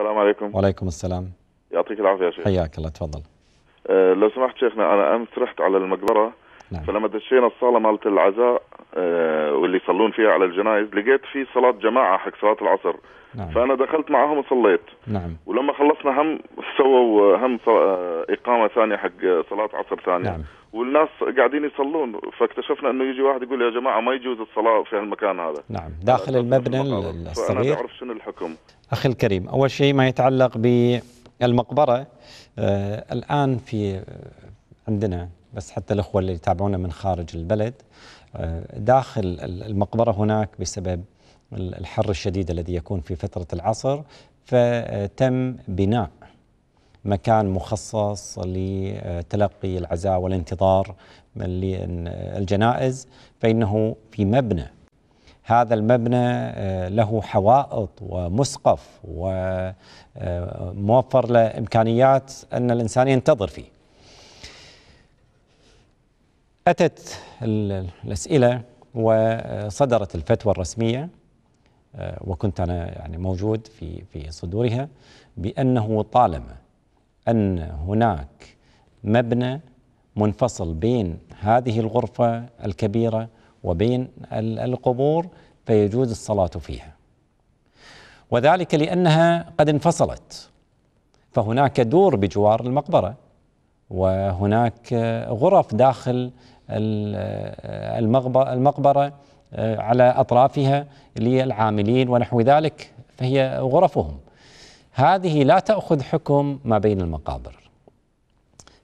السلام عليكم وعليكم السلام يعطيك العافيه يا شيخ حياك الله تفضل أه لو سمحت شيخنا انا امس رحت على المقبره نعم. فلما دشينا الصاله مالت العزاء آه، واللي يصلون فيها على الجنايز لقيت في صلاه جماعه حق صلاه العصر نعم. فانا دخلت معهم وصليت نعم. ولما خلصنا هم سووا هم آه، اقامه ثانيه حق صلاه عصر ثانيه نعم. والناس قاعدين يصلون فاكتشفنا انه يجي واحد يقول يا جماعه ما يجوز الصلاه في هالمكان هذا نعم داخل المبنى الصغير فانا أعرف شنو الحكم اخي الكريم اول شيء ما يتعلق بالمقبره آه الان في آه، عندنا بس حتى الأخوة اللي يتابعونا من خارج البلد آه، داخل المقبرة هناك بسبب الحر الشديد الذي يكون في فترة العصر فتم بناء مكان مخصص لتلقي العزاء والانتظار للجنائز فإنه في مبنى هذا المبنى آه، له حوائط ومسقف وموفر آه، له إمكانيات أن الإنسان ينتظر فيه أتت الأسئلة وصدرت الفتوى الرسمية آه، وكنت أنا يعني موجود في في صدورها بأنه طالما أن هناك مبنى منفصل بين هذه الغرفة الكبيرة وبين القبور فيجوز الصلاة فيها وذلك لأنها قد انفصلت فهناك دور بجوار المقبرة وهناك غرف داخل المقبرة آه، على أطرافها للعاملين ونحو ذلك فهي غرفهم هذه لا تأخذ حكم ما بين المقابر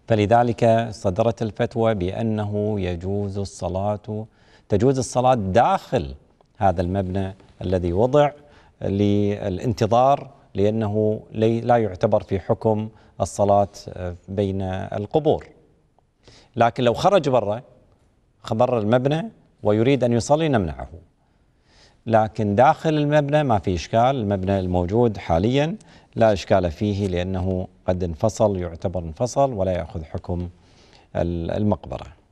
فلذلك صدرت الفتوى بأنه يجوز الصلاة تجوز الصلاة داخل هذا المبنى الذي وضع للانتظار لأنه لا يعتبر في حكم الصلاة آه، بين القبور لكن لو خرج برا خبر المبنى ويريد أن يصلي نمنعه لكن داخل المبنى ما في إشكال المبنى الموجود حاليا لا إشكال فيه لأنه قد انفصل يعتبر انفصل ولا يأخذ حكم المقبرة